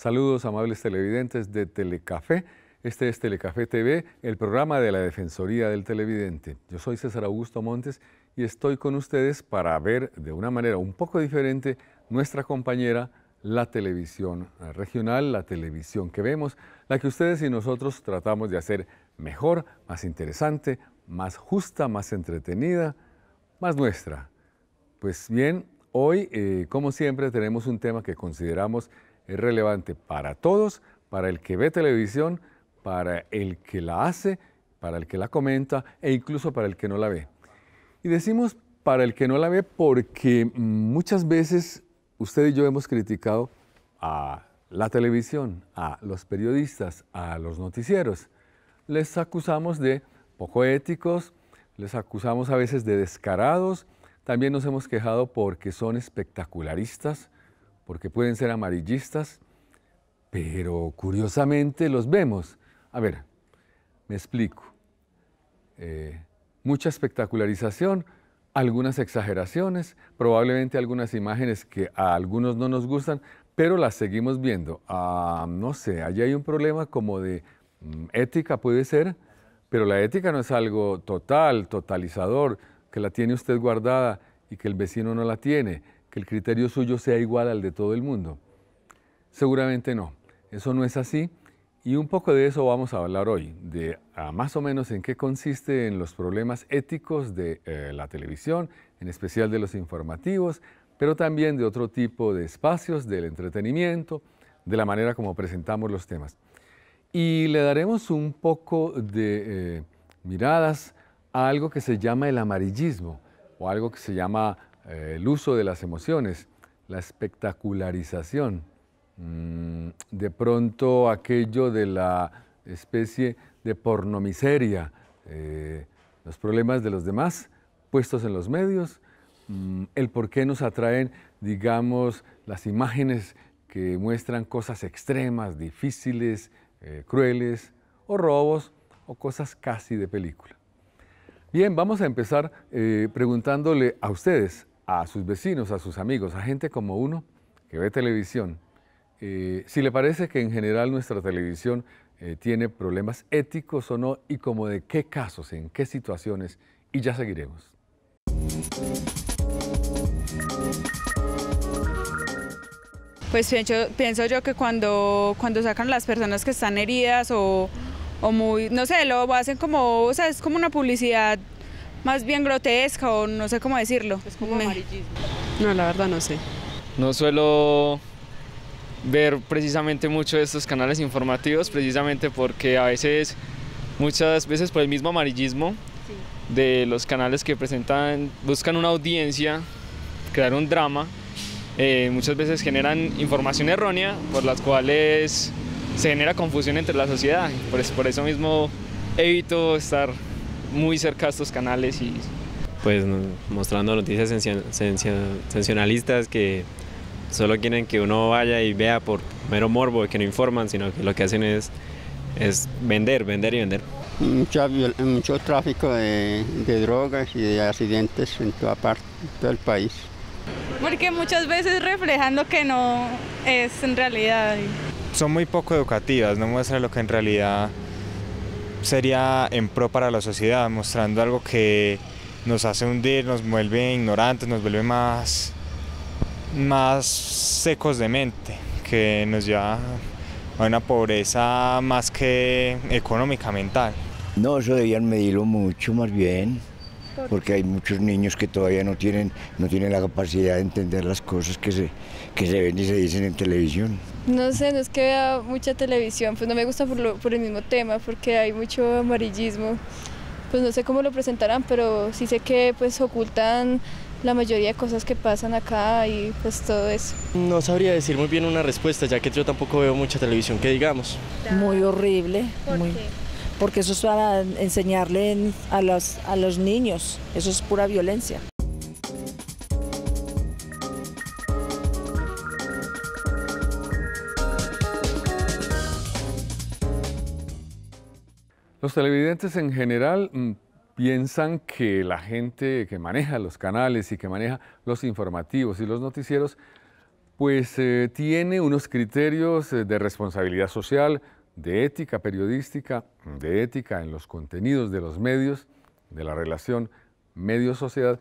Saludos amables televidentes de Telecafé. Este es Telecafé TV, el programa de la Defensoría del Televidente. Yo soy César Augusto Montes y estoy con ustedes para ver de una manera un poco diferente nuestra compañera, la televisión regional, la televisión que vemos, la que ustedes y nosotros tratamos de hacer mejor, más interesante, más justa, más entretenida, más nuestra. Pues bien, hoy, eh, como siempre, tenemos un tema que consideramos es relevante para todos, para el que ve televisión, para el que la hace, para el que la comenta e incluso para el que no la ve. Y decimos para el que no la ve porque muchas veces usted y yo hemos criticado a la televisión, a los periodistas, a los noticieros. Les acusamos de poco éticos, les acusamos a veces de descarados, también nos hemos quejado porque son espectacularistas, porque pueden ser amarillistas, pero curiosamente los vemos. A ver, me explico. Eh, mucha espectacularización, algunas exageraciones, probablemente algunas imágenes que a algunos no nos gustan, pero las seguimos viendo. Ah, no sé, allí hay un problema como de mm, ética, puede ser, pero la ética no es algo total, totalizador, que la tiene usted guardada y que el vecino no la tiene que el criterio suyo sea igual al de todo el mundo. Seguramente no, eso no es así y un poco de eso vamos a hablar hoy, de ah, más o menos en qué consiste en los problemas éticos de eh, la televisión, en especial de los informativos, pero también de otro tipo de espacios, del entretenimiento, de la manera como presentamos los temas. Y le daremos un poco de eh, miradas a algo que se llama el amarillismo o algo que se llama eh, el uso de las emociones, la espectacularización, mm, de pronto aquello de la especie de pornomiseria, eh, los problemas de los demás puestos en los medios, mm, el por qué nos atraen, digamos, las imágenes que muestran cosas extremas, difíciles, eh, crueles, o robos, o cosas casi de película. Bien, vamos a empezar preguntándole a ustedes, a sus vecinos, a sus amigos, a gente como uno que ve televisión, eh, si le parece que en general nuestra televisión eh, tiene problemas éticos o no y como de qué casos, en qué situaciones, y ya seguiremos. Pues pienso, pienso yo que cuando, cuando sacan las personas que están heridas o, o muy, no sé, lo hacen como, o sea, es como una publicidad más bien grotesca o no sé cómo decirlo. Es como amarillismo. No, la verdad no sé. No suelo ver precisamente mucho de estos canales informativos, precisamente porque a veces, muchas veces por el mismo amarillismo de los canales que presentan, buscan una audiencia, crear un drama, eh, muchas veces generan información errónea por las cuales se genera confusión entre la sociedad. Por, por eso mismo evito estar muy cerca a estos canales y pues mostrando noticias sensacionalistas que solo quieren que uno vaya y vea por mero morbo, y que no informan, sino que lo que hacen es, es vender, vender y vender. Mucho, tráfico de, drogas y de accidentes en toda parte, todo el país. Porque muchas veces reflejando que no es en realidad. Son muy poco educativas, no muestran lo que en realidad sería en pro para la sociedad, mostrando algo que nos hace hundir, nos vuelve ignorantes, nos vuelve más, más secos de mente, que nos lleva a una pobreza más que económica, mental. No, eso debían medirlo mucho más bien porque hay muchos niños que todavía no tienen, no tienen la capacidad de entender las cosas que se, se ven y se dicen en televisión. No sé, no es que vea mucha televisión, pues no me gusta por, el mismo tema, porque hay mucho amarillismo. Pues no sé cómo lo presentarán, pero sí sé que pues ocultan la mayoría de cosas que pasan acá y pues todo eso. No sabría decir muy bien una respuesta, ya que yo tampoco veo mucha televisión, que digamos. Muy horrible. muy porque eso es para enseñarle a los, niños, eso es pura violencia. Los televidentes en general mm, piensan que la gente que maneja los canales y que maneja los informativos y los noticieros, pues eh, tiene unos criterios eh, de responsabilidad social, de ética periodística, de ética en los contenidos de los medios, de la relación medio-sociedad,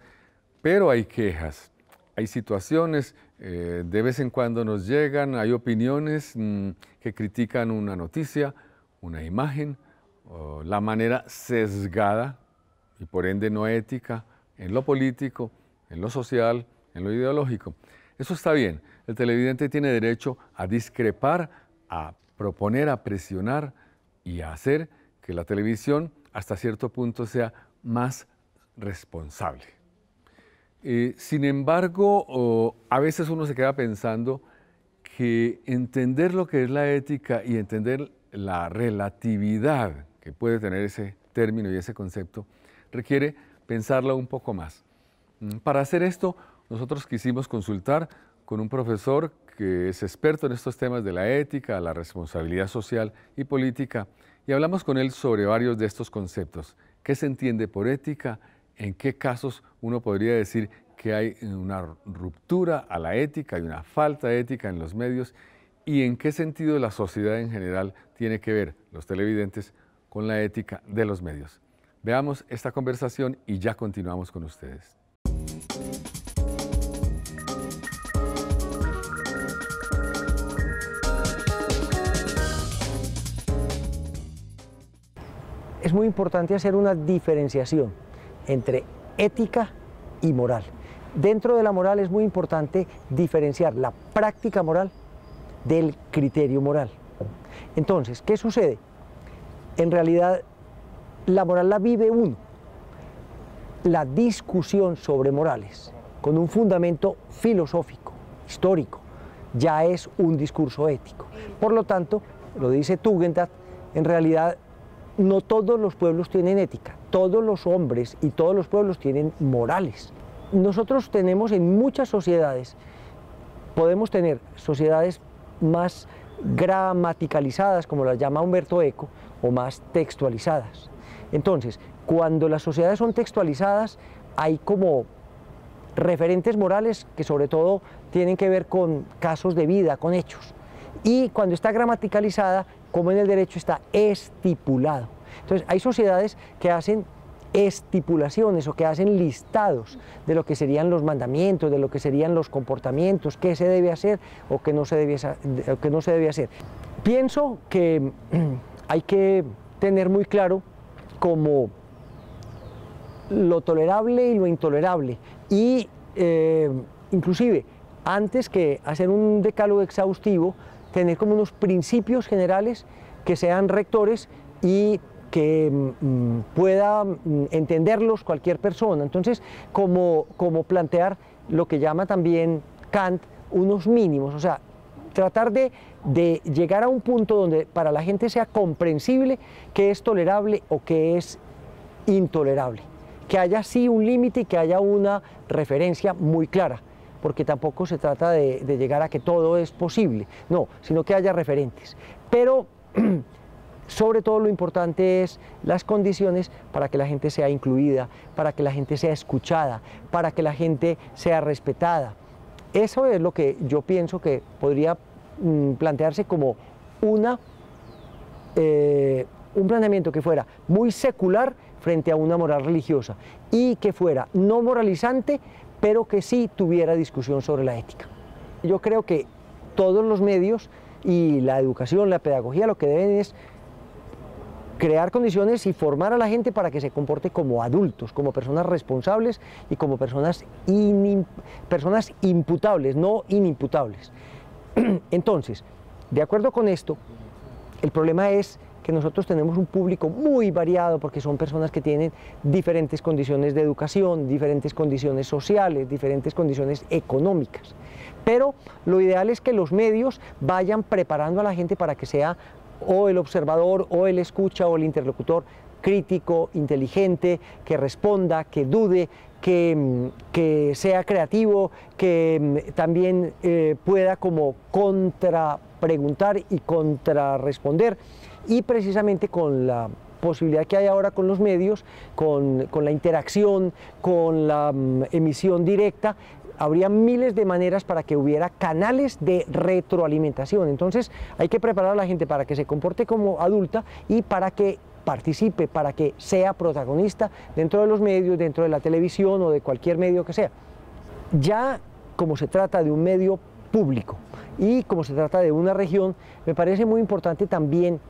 pero hay quejas, hay situaciones, eh, de vez en cuando nos llegan, hay opiniones mm, que critican una noticia, una imagen, o la manera sesgada y por ende no ética en lo político, en lo social, en lo ideológico. Eso está bien, el televidente tiene derecho a discrepar, a proponer, a presionar y a hacer que la televisión hasta cierto punto sea más responsable. Eh, sin embargo, a veces uno se queda pensando que entender lo que es la ética y entender la relatividad que puede tener ese término y ese concepto requiere pensarlo un poco más. Mm, para hacer esto, nosotros quisimos consultar con un profesor que es experto en estos temas de la ética, la responsabilidad social y política, y hablamos con él sobre varios de estos conceptos. ¿Qué se entiende por ética? ¿En qué casos uno podría decir que hay una ruptura a la ética hay una falta de ética en los medios? ¿Y en qué sentido la sociedad en general tiene que ver, los televidentes, con la ética de los medios? Veamos esta conversación y ya continuamos con ustedes. es muy importante hacer una diferenciación entre ética y moral. Dentro de la moral es muy importante diferenciar la práctica moral del criterio moral. Entonces, ¿qué sucede? En realidad, la moral la vive uno. La discusión sobre morales, con un fundamento filosófico, histórico, ya es un discurso ético. Por lo tanto, lo dice Tugendhat, en realidad no todos los pueblos tienen ética, todos los hombres y todos los pueblos tienen morales. Nosotros tenemos en muchas sociedades, podemos tener sociedades más gramaticalizadas, como las llama Humberto Eco, o más textualizadas. Entonces, cuando las sociedades son textualizadas, hay como referentes morales que sobre todo tienen que ver con casos de vida, con hechos y cuando está gramaticalizada, como en el derecho está estipulado. Entonces, hay sociedades que hacen estipulaciones o que hacen listados de lo que serían los mandamientos, de lo que serían los comportamientos, qué se debe hacer o qué no se debe, no se debe hacer. Pienso que hay que tener muy claro como lo tolerable y lo intolerable y eh, inclusive antes que hacer un decálogo exhaustivo tener como unos principios generales que sean rectores y que mm, pueda mm, entenderlos cualquier persona. Entonces, como, plantear lo que llama también Kant unos mínimos, o sea, tratar de, de, llegar a un punto donde para la gente sea comprensible que es tolerable o que es intolerable, que haya sí un límite y que haya una referencia muy clara porque tampoco se trata de, llegar a que todo es posible, no, sino que haya referentes. Pero sobre todo lo importante es las condiciones para que la gente sea incluida, para que la gente sea escuchada, para que la gente sea respetada. Eso es lo que yo pienso que podría mm, plantearse como una, eh, un planteamiento que fuera muy secular frente a una moral religiosa y que fuera no moralizante pero que sí tuviera discusión sobre la ética. Yo creo que todos los medios y la educación, la pedagogía, lo que deben es crear condiciones y formar a la gente para que se comporte como adultos, como personas responsables y como personas, personas imputables, no inimputables. Entonces, de acuerdo con esto, el problema es que nosotros tenemos un público muy variado porque son personas que tienen diferentes condiciones de educación, diferentes condiciones sociales, diferentes condiciones económicas. Pero lo ideal es que los medios vayan preparando a la gente para que sea o el observador o el escucha o el interlocutor crítico, inteligente, que responda, que dude, que, mm, sea creativo, que mm, también eh, pueda como contra preguntar y contrarresponder y precisamente con la posibilidad que hay ahora con los medios, con, la interacción, con la mm, emisión directa, habría miles de maneras para que hubiera canales de retroalimentación. Entonces hay que preparar a la gente para que se comporte como adulta y para que participe, para que sea protagonista dentro de los medios, dentro de la televisión o de cualquier medio que sea. Ya como se trata de un medio público y como se trata de una región, me parece muy importante también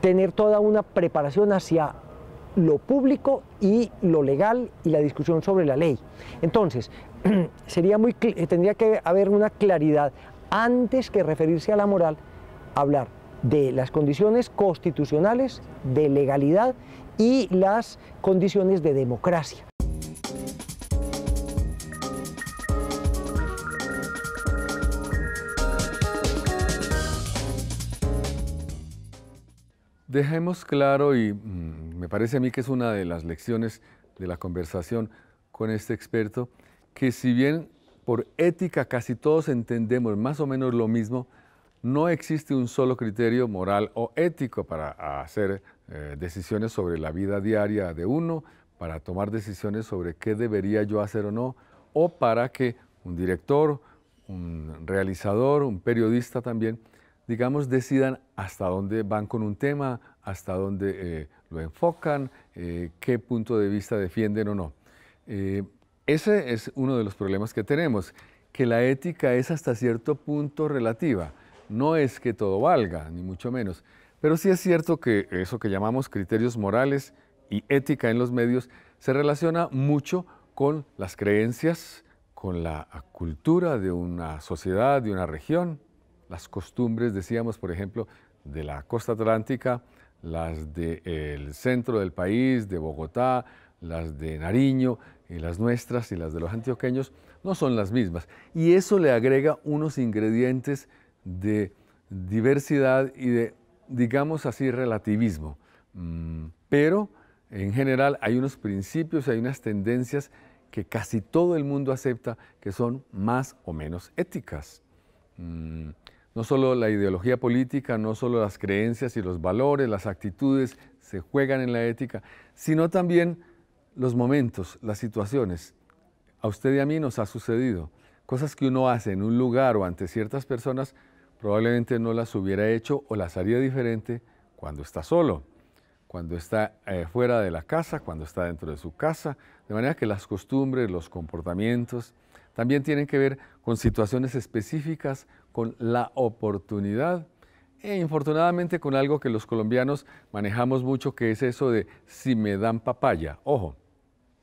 tener toda una preparación hacia lo público y lo legal y la discusión sobre la ley. Entonces, sería muy, eh, tendría que haber una claridad antes que referirse a la moral, hablar de las condiciones constitucionales de legalidad y las condiciones de democracia. dejemos claro, y mm, me parece a mí que es una de las lecciones de la conversación con este experto, que si bien por ética casi todos entendemos más o menos lo mismo, no existe un solo criterio moral o ético para hacer eh, decisiones sobre la vida diaria de uno, para tomar decisiones sobre qué debería yo hacer o no, o para que un director, un realizador, un periodista también, digamos, decidan hasta dónde van con un tema, hasta dónde eh, lo enfocan, eh, qué punto de vista defienden o no. Eh, ese es uno de los problemas que tenemos, que la ética es hasta cierto punto relativa. No es que todo valga, ni mucho menos. Pero sí es cierto que eso que llamamos criterios morales y ética en los medios se relaciona mucho con las creencias, con la cultura de una sociedad, de una región las costumbres, decíamos, por ejemplo, de la costa atlántica, las del centro del país, de Bogotá, las de Nariño, y las nuestras y las de los antioqueños, no son las mismas. Y eso le agrega unos ingredientes de diversidad y de, digamos así, relativismo. Mm, pero, en general, hay unos principios, hay unas tendencias que casi todo el mundo acepta que son más o menos éticas. Mm, no solo la ideología política, no solo las creencias y los valores, las actitudes se juegan en la ética, sino también los momentos, las situaciones. A usted y a mí nos ha sucedido. Cosas que uno hace en un lugar o ante ciertas personas probablemente no las hubiera hecho o las haría diferente cuando está solo, cuando está eh, fuera de la casa, cuando está dentro de su casa. De manera que las costumbres, los comportamientos también tienen que ver con situaciones específicas con la oportunidad e infortunadamente con algo que los colombianos manejamos mucho, que es eso de si me dan papaya. Ojo,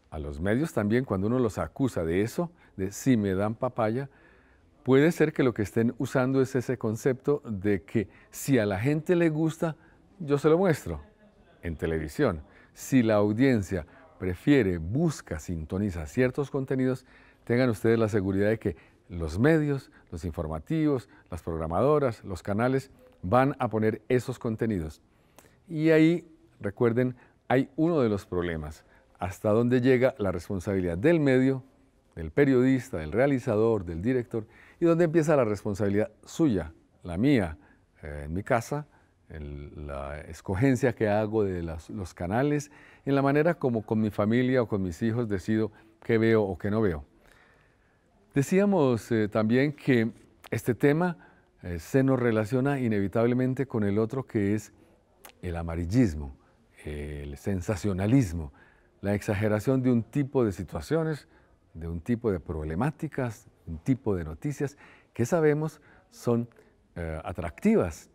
a los medios también cuando uno los acusa de eso, de si me dan papaya, puede ser que lo que estén usando es ese concepto de que si a la gente le gusta, yo se lo muestro en televisión. Si la audiencia prefiere, busca, sintoniza ciertos contenidos, tengan ustedes la seguridad de que los medios, los informativos, las programadoras, los canales van a poner esos contenidos. Y ahí, recuerden, hay uno de los problemas, hasta dónde llega la responsabilidad del medio, del periodista, del realizador, del director, y dónde empieza la responsabilidad suya, la mía, eh, en mi casa, en la escogencia que hago de los canales, en la manera como con mi familia o con mis hijos decido qué veo o qué no veo. Decíamos eh, también que este tema eh, se nos relaciona inevitablemente con el otro que es el amarillismo, el sensacionalismo, la exageración de un tipo de situaciones, de un tipo de problemáticas, un tipo de noticias que sabemos son eh, atractivas,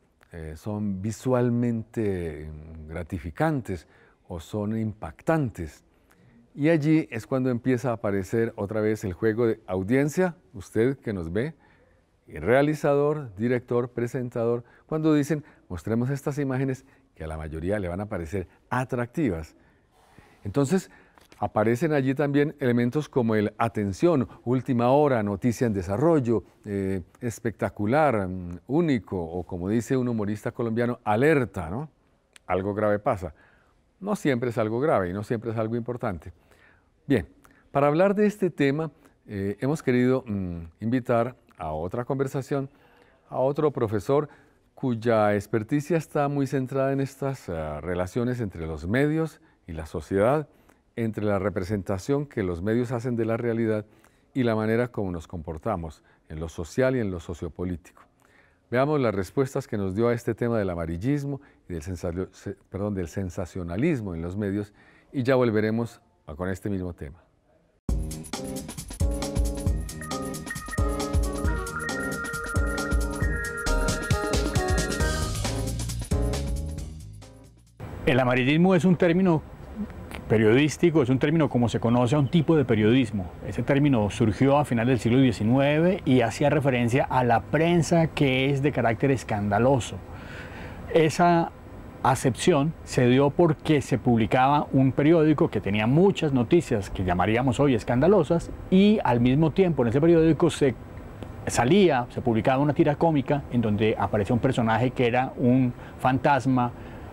son visualmente mm, gratificantes o son impactantes. Y allí es cuando empieza a aparecer otra vez el juego de audiencia, usted que nos ve, realizador, director, presentador, cuando dicen, mostremos estas imágenes que a la mayoría le van a parecer atractivas. Entonces, aparecen allí también elementos como el atención, última hora, noticia en desarrollo, eh, espectacular, mm, único, o como dice un humorista colombiano, alerta, ¿no? Algo grave pasa no siempre es algo grave y no siempre es algo importante. Bien, para hablar de este tema eh, hemos querido mm, invitar a otra conversación a otro profesor cuya experticia está muy centrada en estas eh, relaciones entre los medios y la sociedad, entre la representación que los medios hacen de la realidad y la manera como nos comportamos en lo social y en lo sociopolítico. Veamos las respuestas que nos dio a este tema del amarillismo y del, sensacionalismo en los medios y ya volveremos con este mismo tema. El amarillismo es un término periodístico es un término como se conoce a un tipo de periodismo. Ese término surgió a finales del siglo XIX y hacía referencia a la prensa que es de carácter escandaloso. Esa acepción se dio porque se publicaba un periódico que tenía muchas noticias que llamaríamos hoy escandalosas y al mismo tiempo en ese periódico se salía, se publicaba una tira cómica en donde aparecía un personaje que era un fantasma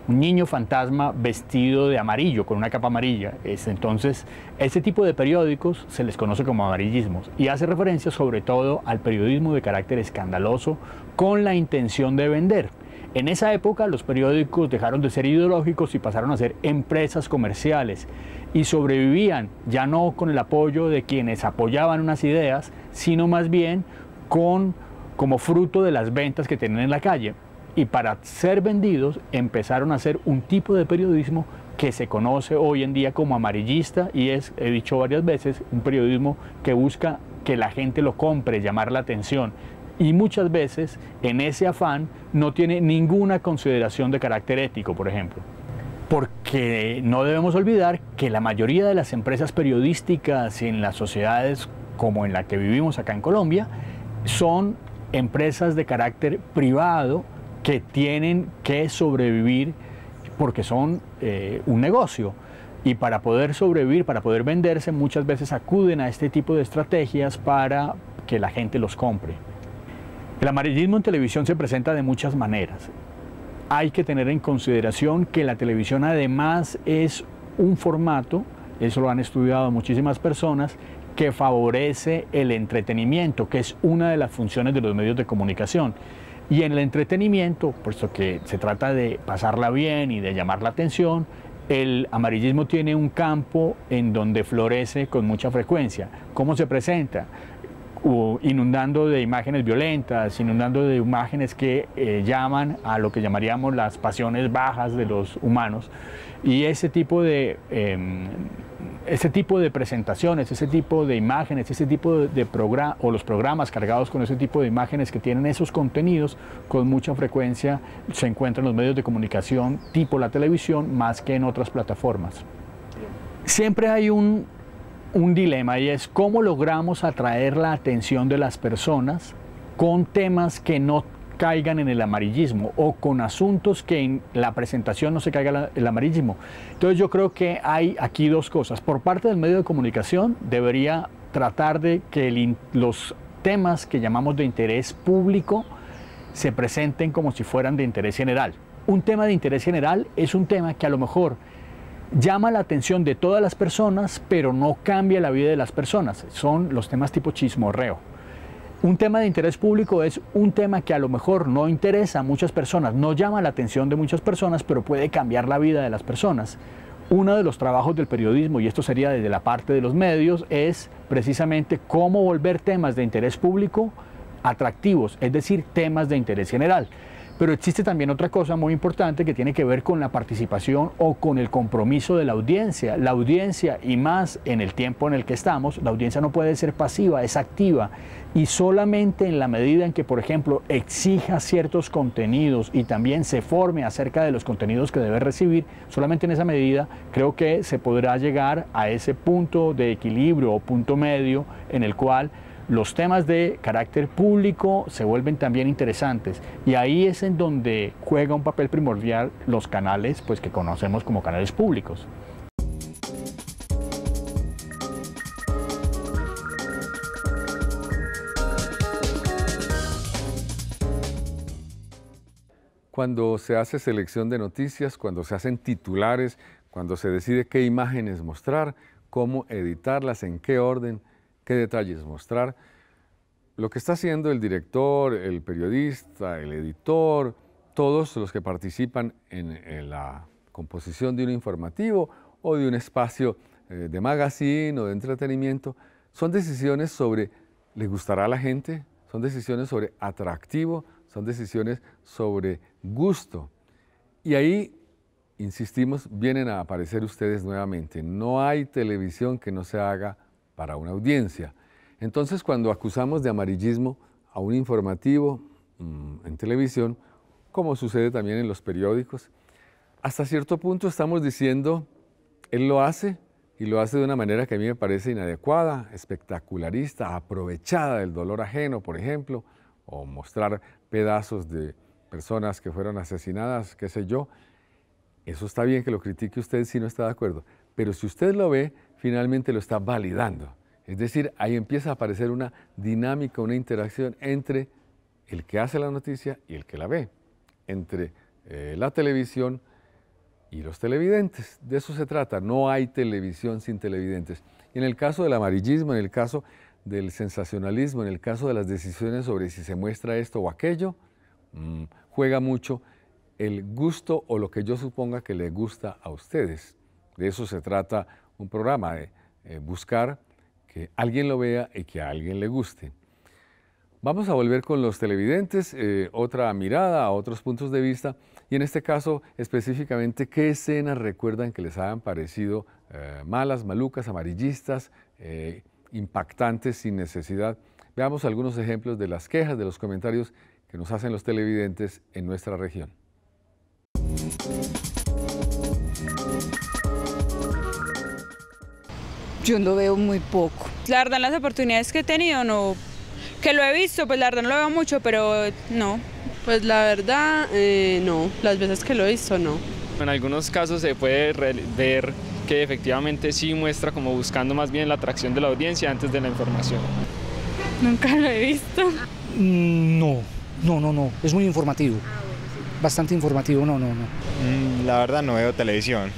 un niño fantasma vestido de amarillo, con una capa amarilla. entonces, ese tipo de periódicos se les conoce como amarillismos y hace referencia sobre todo al periodismo de carácter escandaloso con la intención de vender. En esa época los periódicos dejaron de ser ideológicos y pasaron a ser empresas comerciales y sobrevivían ya no con el apoyo de quienes apoyaban unas ideas, sino más bien con como fruto de las ventas que tenían en la calle y para ser vendidos empezaron a hacer un tipo de periodismo que se conoce hoy en día como amarillista y es, he dicho varias veces, un periodismo que busca que la gente lo compre, llamar la atención. Y muchas veces en ese afán no tiene ninguna consideración de carácter ético, por ejemplo. Porque no debemos olvidar que la mayoría de las empresas periodísticas en las sociedades como en la que vivimos acá en Colombia son empresas de carácter privado que tienen que sobrevivir porque son eh, un negocio. Y para poder sobrevivir, para poder venderse, muchas veces acuden a este tipo de estrategias para que la gente los compre. El amarillismo en televisión se presenta de muchas maneras. Hay que tener en consideración que la televisión además es un formato, eso lo han estudiado muchísimas personas, que favorece el entretenimiento, que es una de las funciones de los medios de comunicación. Y en el entretenimiento, puesto que se trata de pasarla bien y de llamar la atención, el amarillismo tiene un campo en donde florece con mucha frecuencia. ¿Cómo se presenta? inundando de imágenes violentas, inundando de imágenes que eh, llaman a lo que llamaríamos las pasiones bajas de los humanos. Y ese tipo de em, ese tipo de presentaciones, ese tipo de imágenes, ese tipo de, o los programas cargados con ese tipo de imágenes que tienen esos contenidos, con mucha frecuencia se encuentran en los medios de comunicación tipo la televisión más que en otras plataformas. Siempre hay un, un dilema y es cómo logramos atraer la atención de las personas con temas que no caigan en el amarillismo o con asuntos que en la presentación no se caiga el amarillismo. Entonces yo creo que hay aquí dos cosas. Por parte del medio de comunicación debería tratar de que los temas que llamamos de interés público se presenten como si fueran de interés general. Un tema de interés general es un tema que a lo mejor llama la atención de todas las personas, pero no cambia la vida de las personas. Son los temas tipo chismorreo un tema de interés público es un tema que a lo mejor no interesa a muchas personas, no llama la atención de muchas personas, pero puede cambiar la vida de las personas. Uno de los trabajos del periodismo, y esto sería desde la parte de los medios, es precisamente cómo volver temas de interés público atractivos, es decir, temas de interés general. Pero existe también otra cosa muy importante que tiene que ver con la participación o con el compromiso de la audiencia. La audiencia, y más en el tiempo en el que estamos, la audiencia no puede ser pasiva, es activa. Y solamente en la medida en que, por ejemplo, exija ciertos contenidos y también se forme acerca de los contenidos que debe recibir, solamente en esa medida creo que se podrá llegar a ese punto de equilibrio o punto medio en el cual los temas de carácter público se vuelven también interesantes y ahí es en donde juega un papel primordial los canales pues que conocemos como canales públicos. Cuando se hace selección de noticias, cuando se hacen titulares, cuando se decide qué imágenes mostrar, cómo editarlas, en qué orden, qué detalles mostrar. Lo que está haciendo el director, el periodista, el editor, todos los que participan en, la composición de un informativo o de un espacio eh, de magazine o de entretenimiento, son decisiones sobre le gustará a la gente, son decisiones sobre atractivo, son decisiones sobre gusto. Y ahí, insistimos, vienen a aparecer ustedes nuevamente. No hay televisión que no se haga para una audiencia. Entonces, cuando acusamos de amarillismo a un informativo mm, en televisión, como sucede también en los periódicos, hasta cierto punto estamos diciendo, él lo hace y lo hace de una manera que a mí me parece inadecuada, espectacularista, aprovechada del dolor ajeno, por ejemplo, o mostrar pedazos de personas que fueron asesinadas, qué sé yo. Eso está bien que lo critique usted si no está de acuerdo, pero si usted lo ve finalmente lo está validando. Es decir, ahí empieza a aparecer una dinámica, una interacción entre el que hace la noticia y el que la ve, entre eh, la televisión y los televidentes. De eso se trata, no hay televisión sin televidentes. Y en el caso del amarillismo, en el caso del sensacionalismo, en el caso de las decisiones sobre si se muestra esto o aquello, mm, juega mucho el gusto o lo que yo suponga que le gusta a ustedes. De eso se trata un programa de eh, eh, buscar que alguien lo vea y que a alguien le guste. Vamos a volver con los televidentes, eh, otra mirada, a otros puntos de vista, y en este caso específicamente, ¿qué escenas recuerdan que les hayan parecido malas, malucas, amarillistas, impactantes, sin necesidad? Veamos algunos ejemplos de las quejas, de los comentarios que nos hacen los televidentes en nuestra región. yo no veo muy poco. La verdad, las oportunidades que he tenido, no, que lo he visto, pues la verdad no lo veo mucho, pero no. Pues la verdad, eh, no, las veces que lo he visto, no. En algunos casos se puede ver que efectivamente sí muestra como buscando más bien la atracción de la audiencia antes de la información. Nunca lo he visto. Mm, no, no, no, no, es muy informativo. Ah, Bastante informativo, no, no, no. Mm, la verdad no veo televisión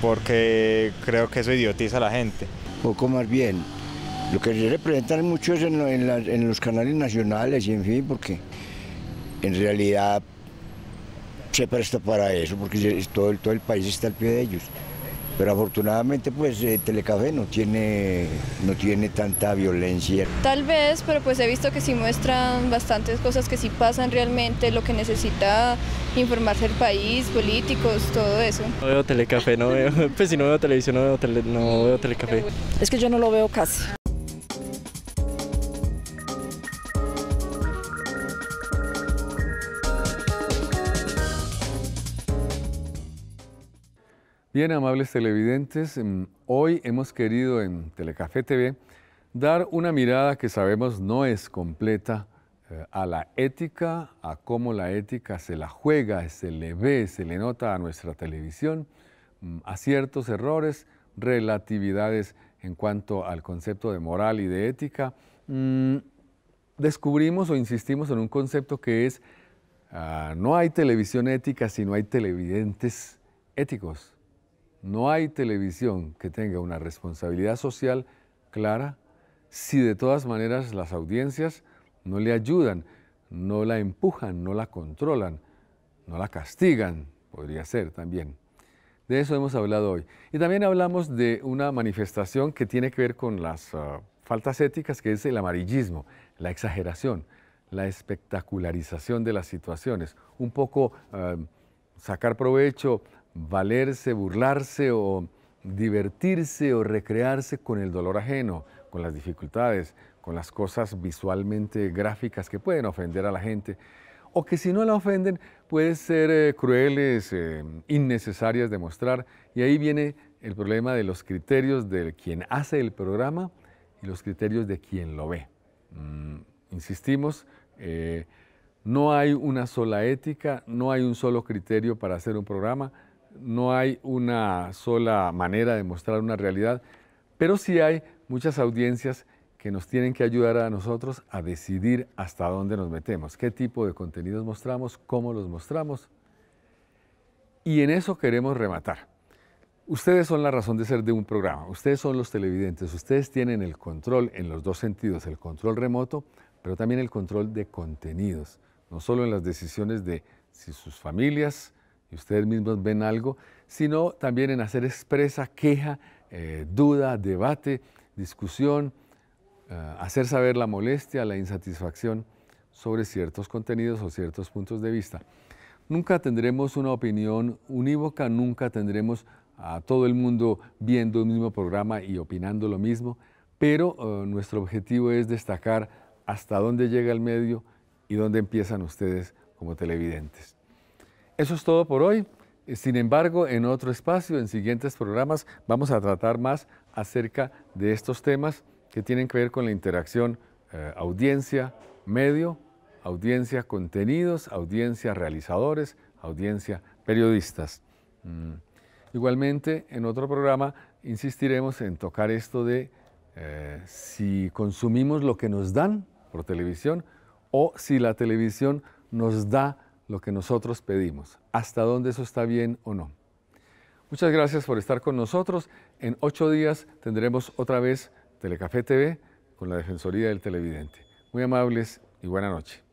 porque creo que eso idiotiza a la gente. Poco más bien. Lo que se representan mucho es en, los canales nacionales y en fin, porque en realidad se presta para eso, porque todo el país está al pie de ellos pero afortunadamente pues eh, Telecafé no tiene, no tiene tanta violencia. Tal vez, pero pues he visto que sí muestran bastantes cosas que sí pasan realmente, lo que necesita informarse el país, políticos, todo eso. No veo Telecafé, no veo, pues si no veo televisión no veo, tele, no veo Telecafé. Es que yo no lo veo casi. Bien, amables televidentes, em, hoy hemos querido en Telecafé TV dar una mirada que sabemos no es completa eh, a la ética, a cómo la ética se la juega, se le ve, se le nota a nuestra televisión, mm, a ciertos errores, relatividades en cuanto al concepto de moral y de ética. Mm, descubrimos o insistimos en un concepto que es, ah, no hay televisión ética si no hay televidentes éticos no hay televisión que tenga una responsabilidad social clara si de todas maneras las audiencias no le ayudan, no la empujan, no la controlan, no la castigan, podría ser también. De eso hemos hablado hoy. Y también hablamos de una manifestación que tiene que ver con las ah, faltas éticas, que es el amarillismo, la exageración, la espectacularización de las situaciones, un poco ah, sacar provecho valerse, burlarse o divertirse o recrearse con el dolor ajeno, con las dificultades, con las cosas visualmente gráficas que pueden ofender a la gente o que si no la ofenden pueden ser eh, crueles, eh, innecesarias de mostrar. Y ahí viene el problema de los criterios de quien hace el programa y los criterios de quien lo ve. Mm, insistimos, eh, no hay una sola ética, no hay un solo criterio para hacer un programa no hay una sola manera de mostrar una realidad, pero sí hay muchas audiencias que nos tienen que ayudar a nosotros a decidir hasta dónde nos metemos, qué tipo de contenidos mostramos, cómo los mostramos. Y en eso queremos rematar. Ustedes son la razón de ser de un programa, ustedes son los televidentes, ustedes tienen el control en los dos sentidos, el control remoto, pero también el control de contenidos, no solo en las decisiones de si sus familias, ustedes mismos ven algo, sino también en hacer expresa queja, eh, duda, debate, discusión, eh, hacer saber la molestia, la insatisfacción sobre ciertos contenidos o ciertos puntos de vista. Nunca tendremos una opinión unívoca, nunca tendremos a todo el mundo viendo el mismo programa y opinando lo mismo, pero eh, nuestro objetivo es destacar hasta dónde llega el medio y dónde empiezan ustedes como televidentes. Eso es todo por hoy. Sin embargo, en otro espacio, en siguientes programas, vamos a tratar más acerca de estos temas que tienen que ver con la interacción eh, audiencia-medio, audiencia-contenidos, audiencia-realizadores, audiencia-periodistas. Mm. Igualmente, en otro programa insistiremos en tocar esto de eh, si consumimos lo que nos dan por televisión o si la televisión nos da lo que nosotros pedimos, hasta dónde eso está bien o no. Muchas gracias por estar con nosotros. En ocho días tendremos otra vez Telecafé TV con la Defensoría del Televidente. Muy amables y buena noche.